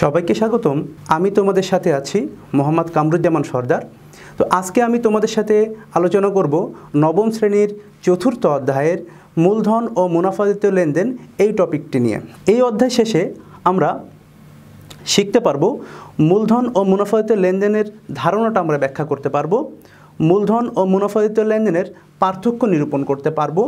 সবাইকে স্বাগতম আমি তোমাদের সাথে আছি মোহাম্মদ কামরুজ্জামান সর্দার তো আজকে আমি তোমাদের সাথে আলোচনা করব নবম শ্রেণীর চতুর্থ অধ্যায়ের মূলধন ও মুনাফাদিত লেনদেন এই টপিকটি নিয়ে এই অধ্যায় শেষে আমরা শিখতে পারব মূলধন ও মুনাফাদিত লেনদেনের ধারণাটা আমরা ব্যাখ্যা করতে পারব মূলধন ও মুনাফাদিত লেনদেনের পার্থক্য নিরূপণ করতে পারব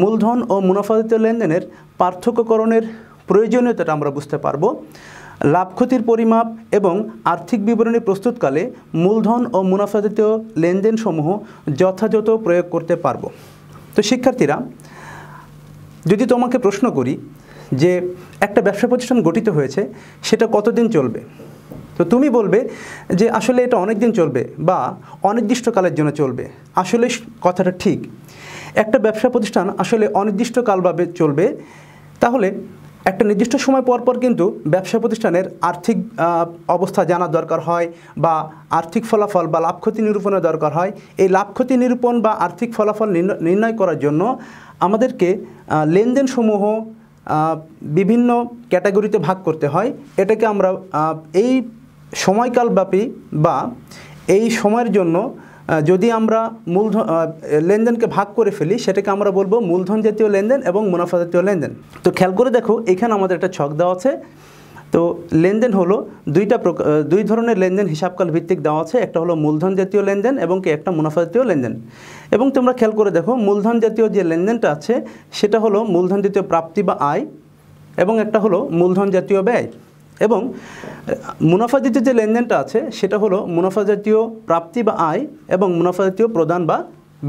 মূলধন ও মুনাফাদিত লেনদেনের পার্থক্যকরণের প্রয়োজনীয়তাটা আমরা বুঝতে পারবো লাভ ক্ষতির পরিমাপ এবং আর্থিক বিবরণী প্রস্তুতকালে মূলধন ও মুনাফাজাতীয় লেনদেনসমূহ যথাযথ প্রয়োগ করতে পারব তো শিক্ষার্থীরা যদি তোমাকে প্রশ্ন করি যে একটা ব্যবসা প্রতিষ্ঠান গঠিত হয়েছে সেটা কতদিন চলবে তো তুমি বলবে যে আসলে এটা অনেক দিন চলবে বা অনির্দিষ্টকালের জন্য চলবে আসলে কথাটা ঠিক একটা ব্যবসা প্রতিষ্ঠান আসলে অনির্দিষ্টকালভাবে চলবে তাহলে একটা নির্দিষ্ট সময় পর পর কিন্তু ব্যবসা প্রতিষ্ঠানের আর্থিক অবস্থা জানা দরকার হয় বা আর্থিক ফলাফল বা লাভ ক্ষতি নিরূপণের দরকার হয় এই লাভ ক্ষতি নিরূপণ বা আর্থিক ফলাফল নির্ণয় করার জন্য আমাদেরকে লেনদেনসমূহ বিভিন্ন ক্যাটাগরিতে ভাগ করতে হয় এটাকে আমরা এই সময়কালব্যাপী বা এই সময়ের জন্য যদি আমরা মূলধন লেনদেনকে ভাগ করে ফেলি সেটাকে আমরা বলবো মূলধন জাতীয় লেনদেন এবং মুনাফা জাতীয় লেনদেন তো খেয়াল করে দেখো এখানে আমাদের একটা ছক দেওয়া আছে তো লেনদেন হলো দুইটা দুই ধরনের লেনদেন হিসাবকাল ভিত্তিক দেওয়া আছে একটা হলো মূলধন জাতীয় লেনদেন এবং কি একটা মুনাফা জাতীয় লেনদেন এবং তোমরা খেয়াল করে দেখো মূলধন জাতীয় যে লেনদেনটা আছে সেটা হলো মূলধন জাতীয় প্রাপ্তি বা আয় এবং একটা হলো মূলধন জাতীয় ব্যয় এবং মুনাফা জাতীয় যে লেনদেনটা আছে সেটা হলো মুনাফা জাতীয় প্রাপ্তি বা আয় এবং মুনাফা জাতীয় প্রদান বা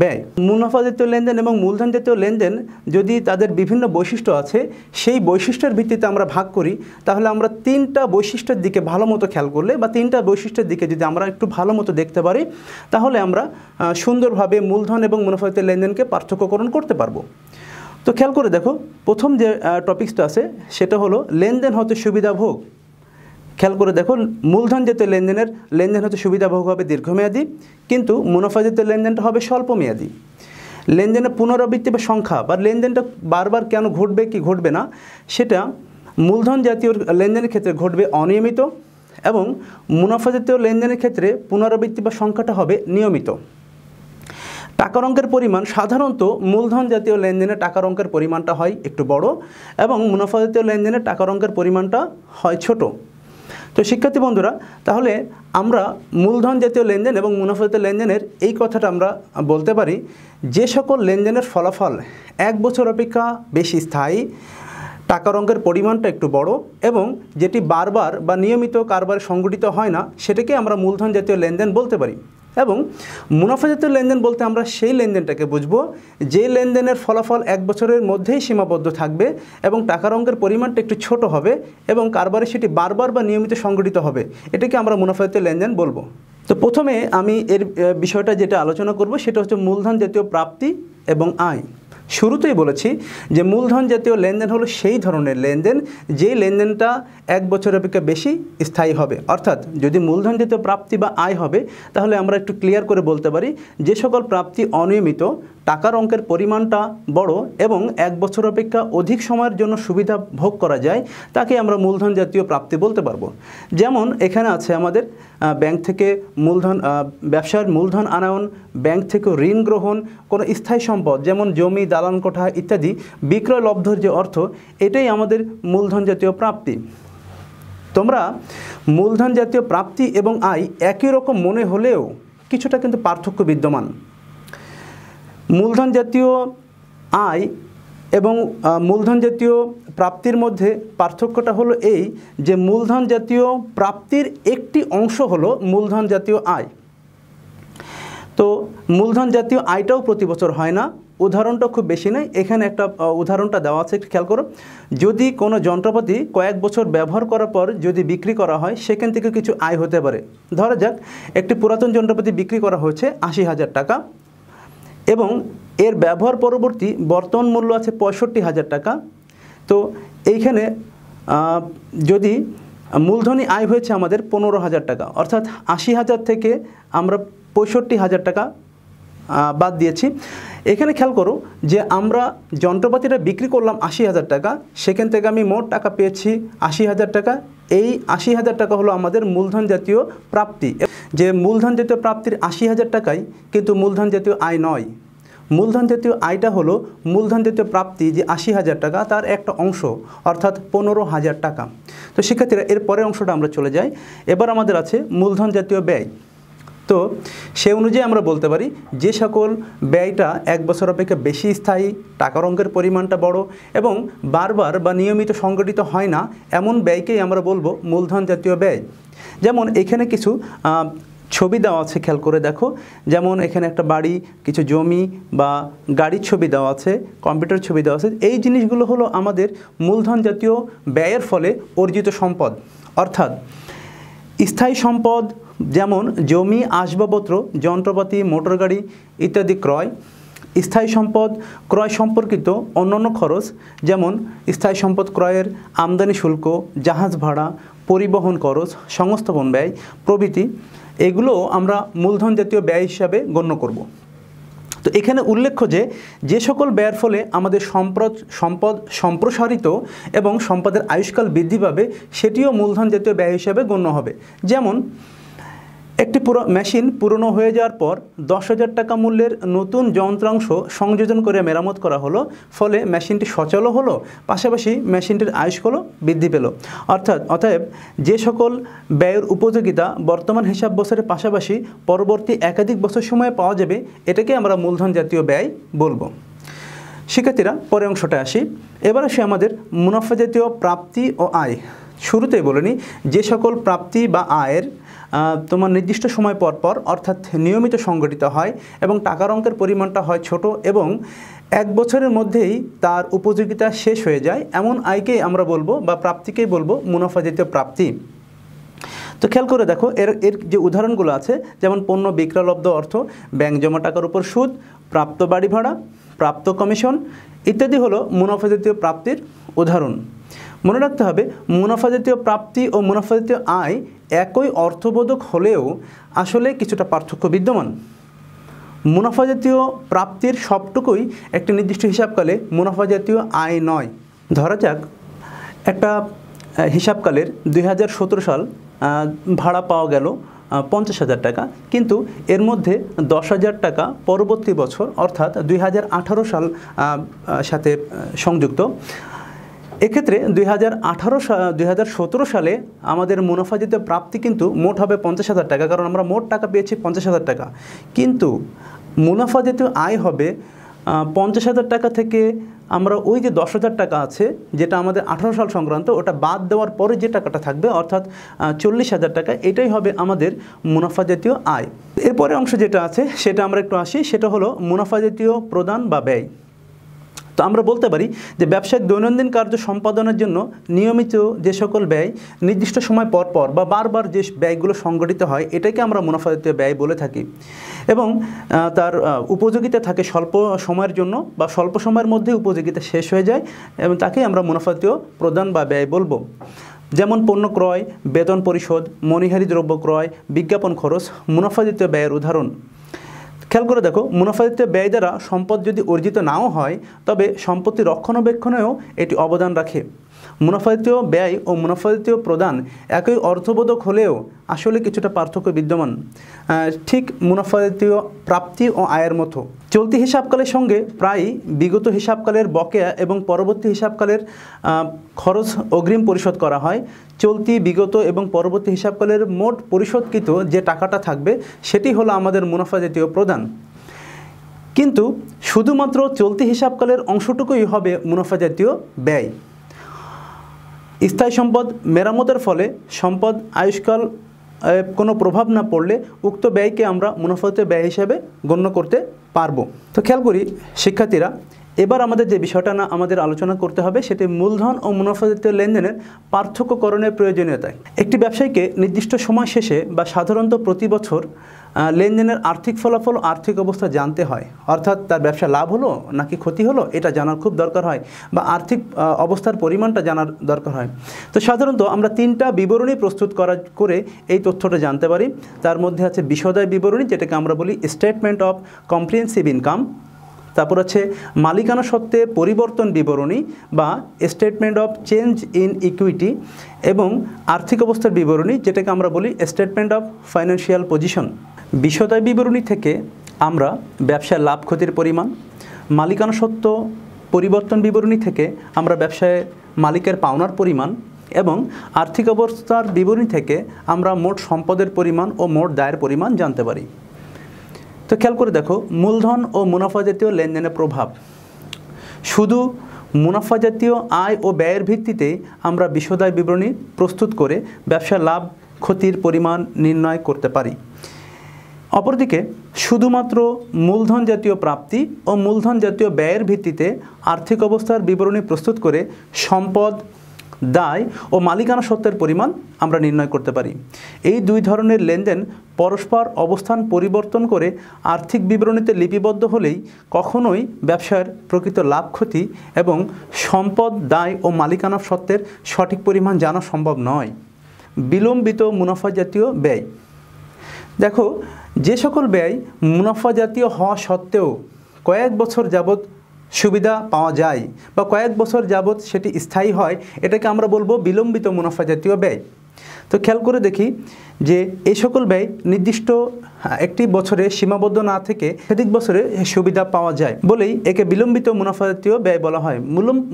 ব্যয় মুনাফা জাতীয় লেনদেন এবং মূলধন জাতীয় লেনদেন যদি তাদের বিভিন্ন বৈশিষ্ট্য আছে সেই বৈশিষ্ট্যের ভিত্তিতে আমরা ভাগ করি তাহলে আমরা তিনটা বৈশিষ্ট্যের দিকে ভালো মতো খেয়াল করলে বা তিনটা বৈশিষ্ট্যের দিকে যদি আমরা একটু ভালো মতো দেখতে পারি তাহলে আমরা সুন্দরভাবে মূলধন এবং মুনাফা জাতীয় লেনদেনকে পার্থক্যকরণ করতে পারবো তো খেয়াল করে দেখো প্রথম যে টপিক্সটা আছে সেটা হলো লেনদেন হতে সুবিধা ভোগ খেয়াল করে দেখুন মূলধন জাতীয় লেনদেনের লেনদেন হচ্ছে সুবিধাভোগ হবে দীর্ঘমেয়াদী কিন্তু মুনাফা জাতীয় লেনদেনটা হবে স্বল্পমেয়াদী লেনদেনের পুনরাবৃত্তি বা সংখ্যা বা লেনদেনটা বারবার কেন ঘটবে কি ঘটবে না সেটা মূলধন জাতীয় লেনদেনের ক্ষেত্রে ঘটবে অনিয়মিত এবং মুনাফা জাতীয় লেনদেনের ক্ষেত্রে পুনরাবৃত্তি বা সংখ্যাটা হবে নিয়মিত টাকার অঙ্কের পরিমাণ সাধারণত মূলধন জাতীয় লেনদেনে টাকার অঙ্কের পরিমাণটা হয় একটু বড় এবং মুনাফা জাতীয় লেনদেনে টাকার অঙ্কের পরিমাণটা হয় ছোটো তো শিক্ষার্থী বন্ধুরা তাহলে আমরা মূলধন জাতীয় লেনদেন এবং মুনাফা জাতীয় লেনদেনের এই কথাটা আমরা বলতে পারি যে সকল লেনদেনের ফলাফল এক বছর অপেক্ষা বেশি স্থায়ী টাকার অঙ্কের পরিমাণটা একটু বড় এবং যেটি বারবার বা নিয়মিত কারবার সংগঠিত হয় না সেটাকে আমরা মূলধন জাতীয় লেনদেন বলতে পারি এবং মুনাফাজাতীয় লেনদেন বলতে আমরা সেই লেনদেনটাকে বুঝব যে লেনদেনের ফলাফল এক বছরের মধ্যেই সীমাবদ্ধ থাকবে এবং টাকার অঙ্কের পরিমাণটা একটু ছোট হবে এবং কারবারে সেটি বারবার বা নিয়মিত সংগঠিত হবে এটাকে আমরা মুনাফাজাতীয় লেনদেন বলবো তো প্রথমে আমি এর বিষয়টা যেটা আলোচনা করব সেটা হচ্ছে মূলধন জাতীয় প্রাপ্তি এবং আয় শুরুতেই বলেছি যে মূলধন জাতীয় লেনদেন হলো সেই ধরনের লেনদেন যেই লেনদেনটা এক বছর অপেক্ষা বেশি স্থায়ী হবে অর্থাৎ যদি মূলধন জাতীয় প্রাপ্তি বা আয় হবে তাহলে আমরা একটু ক্লিয়ার করে বলতে পারি যে সকল প্রাপ্তি অনিয়মিত টাকার অঙ্কের পরিমাণটা বড় এবং এক বছর অপেক্ষা অধিক সময়ের জন্য সুবিধা ভোগ করা যায় তাকে আমরা মূলধন জাতীয় প্রাপ্তি বলতে পারবো যেমন এখানে আছে আমাদের ব্যাংক থেকে মূলধন ব্যবসার মূলধন আনায়ন ব্যাংক থেকে ঋণ গ্রহণ কোনো স্থায়ী সম্পদ যেমন জমি দালান কোঠা ইত্যাদি বিক্রয় লব্ধর যে অর্থ এটাই আমাদের মূলধন জাতীয় প্রাপ্তি তোমরা মূলধন জাতীয় প্রাপ্তি এবং আয় একই রকম মনে হলেও কিছুটা কিন্তু পার্থক্য বিদ্যমান মূলধন জাতীয় আয় এবং মূলধন জাতীয় প্রাপ্তির মধ্যে পার্থক্যটা হলো এই যে মূলধন জাতীয় প্রাপ্তির একটি অংশ হলো মূলধন জাতীয় আয় তো মূলধন জাতীয় আয়টাও প্রতি বছর হয় না উদাহরণটা খুব বেশি নেই এখানে একটা উদাহরণটা দেওয়া আছে খেয়াল করো যদি কোনো যন্ত্রপাতি কয়েক বছর ব্যবহার করার পর যদি বিক্রি করা হয় সেখান থেকে কিছু আয় হতে পারে ধরা যাক একটি পুরাতন যন্ত্রপাতি বিক্রি করা হয়েছে আশি হাজার টাকা এবং এর ব্যবহার পরবর্তী বর্তমান মূল্য আছে পঁয়ষট্টি হাজার টাকা তো এইখানে যদি মূলধনী আয় হয়েছে আমাদের পনেরো হাজার টাকা অর্থাৎ আশি হাজার থেকে আমরা পঁয়ষট্টি হাজার টাকা বাদ দিয়েছি এখানে খেয়াল করো যে আমরা যন্ত্রপাতিটা বিক্রি করলাম আশি হাজার টাকা সেখান থেকে আমি মোট টাকা পেয়েছি আশি হাজার টাকা এই আশি হাজার টাকা হলো আমাদের মূলধন জাতীয় প্রাপ্তি যে মূলধন জাতীয় প্রাপ্তির আশি হাজার টাকাই কিন্তু মূলধন জাতীয় আয় নয় মূলধন জাতীয় আয়টা হলো মূলধন জাতীয় প্রাপ্তি যে আশি হাজার টাকা তার একটা অংশ অর্থাৎ পনেরো হাজার টাকা তো শিক্ষার্থীরা এর পরের অংশটা আমরা চলে যাই এবার আমাদের আছে মূলধন জাতীয় ব্যয় তো সে অনুযায়ী আমরা বলতে পারি যে সকল ব্যয়টা এক বছর অপেক্ষা বেশি স্থায়ী টাকার অঙ্কের পরিমাণটা বড় এবং বারবার বা নিয়মিত সংগঠিত হয় না এমন ব্যয়কেই আমরা বলবো মূলধন জাতীয় ব্যয় যেমন এখানে কিছু ছবি দেওয়া আছে খেয়াল করে দেখো যেমন এখানে একটা বাড়ি কিছু জমি বা গাড়ির ছবি দেওয়া আছে কম্পিউটার ছবি দেওয়া আছে এই জিনিসগুলো হলো আমাদের মূলধন জাতীয় ব্যয়ের ফলে অর্জিত সম্পদ অর্থাৎ স্থায়ী সম্পদ যেমন জমি আসবাবপত্র যন্ত্রপাতি মোটর গাড়ি ইত্যাদি ক্রয় স্থায়ী সম্পদ ক্রয় সম্পর্কিত অন্যান্য খরচ যেমন স্থায়ী সম্পদ ক্রয়ের আমদানি শুল্ক জাহাজ ভাড়া পরিবহন খরচ সংস্থাপন ব্যয় প্রভৃতি এগুলো আমরা মূলধন জাতীয় ব্যয় হিসাবে গণ্য করব তো এখানে উল্লেখ্য যে যে সকল ব্যয়ের ফলে আমাদের সম্পদ সম্পদ সম্প্রসারিত এবং সম্পদের আয়ুষ্কাল বৃদ্ধি পাবে সেটিও মূলধন জাতীয় ব্যয় হিসাবে গণ্য হবে যেমন একটি পুরো মেশিন পুরনো হয়ে যাওয়ার পর দশ হাজার টাকা মূল্যের নতুন যন্ত্রাংশ সংযোজন করে মেরামত করা হলো ফলে মেশিনটি সচলও হলো পাশাপাশি মেশিনটির আয়ুষ্কলও বৃদ্ধি পেল অর্থাৎ অতএব যে সকল ব্যয়ের উপযোগিতা বর্তমান হিসাব বছরের পাশাপাশি পরবর্তী একাধিক বছর সময়ে পাওয়া যাবে এটাকে আমরা মূলধন জাতীয় ব্যয় বলবো শিক্ষার্থীরা পরে অংশটা আসি এবার আসে আমাদের মুনাফা জাতীয় প্রাপ্তি ও আয় শুরুতেই বলিনি যে সকল প্রাপ্তি বা আয়ের তোমার নির্দিষ্ট সময় পর পর অর্থাৎ নিয়মিত সংগঠিত হয় এবং টাকার অঙ্কের পরিমাণটা হয় ছোট এবং এক বছরের মধ্যেই তার উপযোগিতা শেষ হয়ে যায় এমন আয়কেই আমরা বলবো বা প্রাপ্তিকেই বলবো মুনাফা জাতীয় প্রাপ্তি তো খেয়াল করে দেখো এর এর যে উদাহরণগুলো আছে যেমন পণ্য বিক্রয়লব্ধ অর্থ ব্যাংক জমা টাকার উপর সুদ প্রাপ্ত বাড়ি ভাড়া প্রাপ্ত কমিশন ইত্যাদি হলো মুনাফা জাতীয় প্রাপ্তির উদাহরণ মনে রাখতে হবে মুনাফা জাতীয় প্রাপ্তি ও মুনাফা জাতীয় আয় একই অর্থবোধক হলেও আসলে কিছুটা পার্থক্য বিদ্যমান মুনাফা জাতীয় প্রাপ্তির সবটুকুই একটি নির্দিষ্ট হিসাবকালে মুনাফা জাতীয় আয় নয় ধরা যাক একটা হিসাবকালের দুই সাল ভাড়া পাওয়া গেল পঞ্চাশ হাজার টাকা কিন্তু এর মধ্যে দশ হাজার টাকা পরবর্তী বছর অর্থাৎ দুই সাল সাথে সংযুক্ত এক্ষেত্রে দুই হাজার আঠারো সা হাজার সতেরো সালে আমাদের মুনাফাজিত প্রাপ্তি কিন্তু মোট হবে পঞ্চাশ হাজার টাকা কারণ আমরা মোট টাকা পেয়েছি পঞ্চাশ হাজার টাকা কিন্তু মুনাফাজিত আয় হবে পঞ্চাশ হাজার টাকা থেকে আমরা ওই যে দশ হাজার টাকা আছে যেটা আমাদের আঠারো সাল সংক্রান্ত ওটা বাদ দেওয়ার পরে যে টাকাটা থাকবে অর্থাৎ চল্লিশ হাজার টাকা এটাই হবে আমাদের মুনাফা জাতীয় আয় এরপরে অংশ যেটা আছে সেটা আমরা একটু আসি সেটা হলো মুনাফা জাতীয় প্রদান বা ব্যয় তো আমরা বলতে পারি যে ব্যবসায়িক দৈনন্দিন কার্য সম্পাদনের জন্য নিয়মিত যে সকল ব্যয় নির্দিষ্ট সময় পরপর বা বারবার যে ব্যয়গুলো সংগঠিত হয় এটাকে আমরা মুনাফা জাতীয় ব্যয় বলে থাকি এবং তার উপযোগিতা থাকে স্বল্প সময়ের জন্য বা স্বল্প সময়ের মধ্যে উপযোগিতা শেষ হয়ে যায় এবং তাকেই আমরা মুনাফা জাতীয় প্রদান বা ব্যয় বলবো যেমন পণ্য ক্রয় বেতন পরিশোধ মনিহারি দ্রব্য ক্রয় বিজ্ঞাপন খরচ মুনাফাজাতীয় ব্যয়ের উদাহরণ খেয়াল করে দেখো মুনাফাদিত ব্যয় দ্বারা সম্পদ যদি অর্জিত নাও হয় তবে সম্পত্তি রক্ষণাবেক্ষণেও এটি অবদান রাখে মুনাফাজাতীয় ব্যয় ও মুনাফাজাতীয় প্রদান একই অর্থবোধক হলেও আসলে কিছুটা পার্থক্য বিদ্যমান ঠিক মুনাফাজাতীয় প্রাপ্তি ও আয়ের মতো চলতি হিসাবকালের সঙ্গে প্রায় বিগত হিসাবকালের বকেয়া এবং পরবর্তী হিসাবকালের খরচ অগ্রিম পরিশোধ করা হয় চলতি বিগত এবং পরবর্তী হিসাবকালের মোট পরিশোধকৃত যে টাকাটা থাকবে সেটি হলো আমাদের মুনাফা জাতীয় প্রদান কিন্তু শুধুমাত্র চলতি হিসাবকালের অংশটুকুই হবে মুনাফা জাতীয় ব্যয় স্থায়ী সম্পদ মেরামতের ফলে সম্পদ আয়ুষ্কাল কোনো প্রভাব না পড়লে উক্ত ব্যয়কে আমরা মুনাফাতে ব্যয় হিসাবে গণ্য করতে পারবো তো খেয়াল করি শিক্ষার্থীরা এবার আমাদের যে বিষয়টা না আমাদের আলোচনা করতে হবে সেটি মূলধন ও মুনাফাজাতীয় লেনদেনের পার্থক্যকরণের প্রয়োজনীয়তায় একটি ব্যবসায়ীকে নির্দিষ্ট সময় শেষে বা সাধারণত প্রতি বছর লেনদেনের আর্থিক ফলাফল আর্থিক অবস্থা জানতে হয় অর্থাৎ তার ব্যবসা লাভ হলো নাকি ক্ষতি হলো এটা জানার খুব দরকার হয় বা আর্থিক অবস্থার পরিমাণটা জানার দরকার হয় তো সাধারণত আমরা তিনটা বিবরণী প্রস্তুত করা করে এই তথ্যটা জানতে পারি তার মধ্যে আছে বিষদয় বিবরণী যেটাকে আমরা বলি স্টেটমেন্ট অফ কম্প্রিহেন্সিভ ইনকাম তারপর আছে মালিকানা সত্ত্বে পরিবর্তন বিবরণী বা statement of change in equity এবং আর্থিক অবস্থার বিবরণী যেটাকে আমরা বলি স্টেটমেন্ট অফ ফাইন্যান্সিয়াল পজিশন বিষদায় বিবরণী থেকে আমরা ব্যবসায় লাভ ক্ষতির পরিমাণ মালিকানা পরিবর্তন বিবরণী থেকে আমরা ব্যবসায় মালিকের পাওনার পরিমাণ এবং আর্থিক অবস্থার বিবরণী থেকে আমরা মোট সম্পদের পরিমাণ ও মোট দায়ের পরিমাণ জানতে পারি তো খেয়াল করে দেখো মূলধন ও মুনাফা জাতীয় লেনদেনের প্রভাব শুধু মুনাফা জাতীয় আয় ও ব্যয়ের ভিত্তিতে আমরা বিষদায় বিবরণী প্রস্তুত করে ব্যবসা লাভ ক্ষতির পরিমাণ নির্ণয় করতে পারি অপরদিকে শুধুমাত্র মূলধন জাতীয় প্রাপ্তি ও মূলধন জাতীয় ব্যয়ের ভিত্তিতে আর্থিক অবস্থার বিবরণী প্রস্তুত করে সম্পদ দায় ও মালিকানা সত্ত্বের পরিমাণ আমরা নির্ণয় করতে পারি এই দুই ধরনের লেনদেন পরস্পর অবস্থান পরিবর্তন করে আর্থিক বিবরণীতে লিপিবদ্ধ হলেই কখনোই ব্যবসার প্রকৃত লাভ ক্ষতি এবং সম্পদ দায় ও মালিকানা সত্যের সঠিক পরিমাণ জানা সম্ভব নয় বিলম্বিত মুনাফা জাতীয় ব্যয় দেখো যে সকল ব্যয় মুনাফা জাতীয় হওয়া সত্ত্বেও কয়েক বছর যাবৎ সুবিধা পাওয়া যায় বা কয়েক বছর যাবৎ সেটি স্থায়ী হয় এটাকে আমরা বলবো বিলম্বিত মুনাফা জাতীয় ব্যয় তো খেয়াল করে দেখি যে এই সকল ব্যয় নির্দিষ্ট হ্যাঁ, একটি বছরে সীমাবদ্ধ না থেকে সেদিক বছরে সুবিধা পাওয়া যায় বলেই একে বিলম্বিত মুনাফা জাতীয় ব্যয় বলা হয়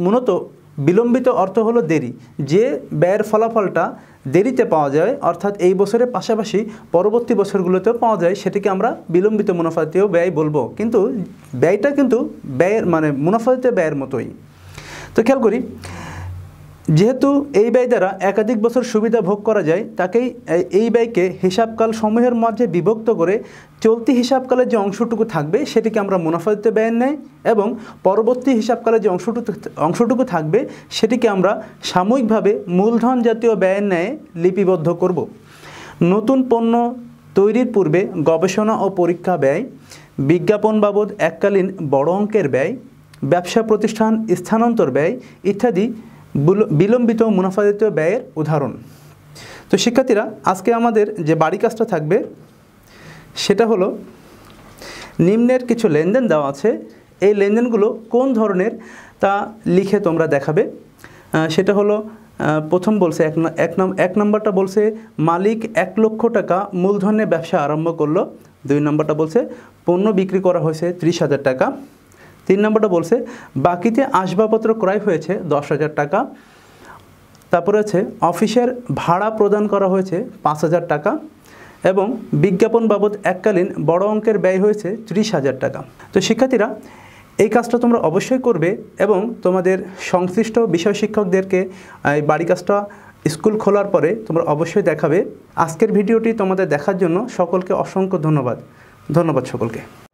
মূলত বিলম্বিত অর্থ হলো দেরি যে ব্যয়ের ফলাফলটা দেরিতে পাওয়া যায় অর্থাৎ এই বছরের পাশাপাশি পরবর্তী বছরগুলোতেও পাওয়া যায় সেটিকে আমরা বিলম্বিত মুনাফাতীয় ব্যয় বলবো কিন্তু ব্যয়টা কিন্তু ব্যয়ের মানে মুনাফাতীয় ব্যয়ের মতোই তো খেয়াল করি যেহেতু এই ব্যয় দ্বারা একাধিক বছর সুবিধা ভোগ করা যায় তাকেই এই ব্যয়কে হিসাবকাল সমূহের মাঝে বিভক্ত করে চলতি হিসাবকালের যে অংশটুকু থাকবে সেটিকে আমরা মুনাফাদিত ব্যয়ের নেয় এবং পরবর্তী হিসাবকালের যে অংশটুকু অংশটুকু থাকবে সেটিকে আমরা সাময়িকভাবে মূলধন জাতীয় ব্যয়ের ন্যায় লিপিবদ্ধ করব নতুন পণ্য তৈরির পূর্বে গবেষণা ও পরীক্ষা ব্যয় বিজ্ঞাপন বাবদ এককালীন বড় অঙ্কের ব্যয় ব্যবসা প্রতিষ্ঠান স্থানান্তর ব্যয় ইত্যাদি বিলম্বিত মুনাফাজিত ব্যয়ের উদাহরণ তো শিক্ষার্থীরা আজকে আমাদের যে বাড়ি কাজটা থাকবে সেটা হলো নিম্নের কিছু লেনদেন দেওয়া আছে এই লেনদেনগুলো কোন ধরনের তা লিখে তোমরা দেখাবে সেটা হলো প্রথম বলছে এক এক এক নম্বরটা বলছে মালিক এক লক্ষ টাকা মূলধনে ব্যবসা আরম্ভ করলো দুই নম্বরটা বলছে পণ্য বিক্রি করা হয়েছে ত্রিশ হাজার টাকা তিন নম্বরটা বলছে বাকিতে আসবাবপত্র ক্রয় হয়েছে দশ হাজার টাকা তারপরে হচ্ছে অফিসের ভাড়া প্রদান করা হয়েছে পাঁচ হাজার টাকা এবং বিজ্ঞাপন বাবদ এককালীন বড় অঙ্কের ব্যয় হয়েছে ত্রিশ হাজার টাকা তো শিক্ষার্থীরা এই কাজটা তোমরা অবশ্যই করবে এবং তোমাদের সংশ্লিষ্ট বিষয় শিক্ষকদেরকে এই বাড়ি কাজটা স্কুল খোলার পরে তোমরা অবশ্যই দেখাবে আজকের ভিডিওটি তোমাদের দেখার জন্য সকলকে অসংখ্য ধন্যবাদ ধন্যবাদ সকলকে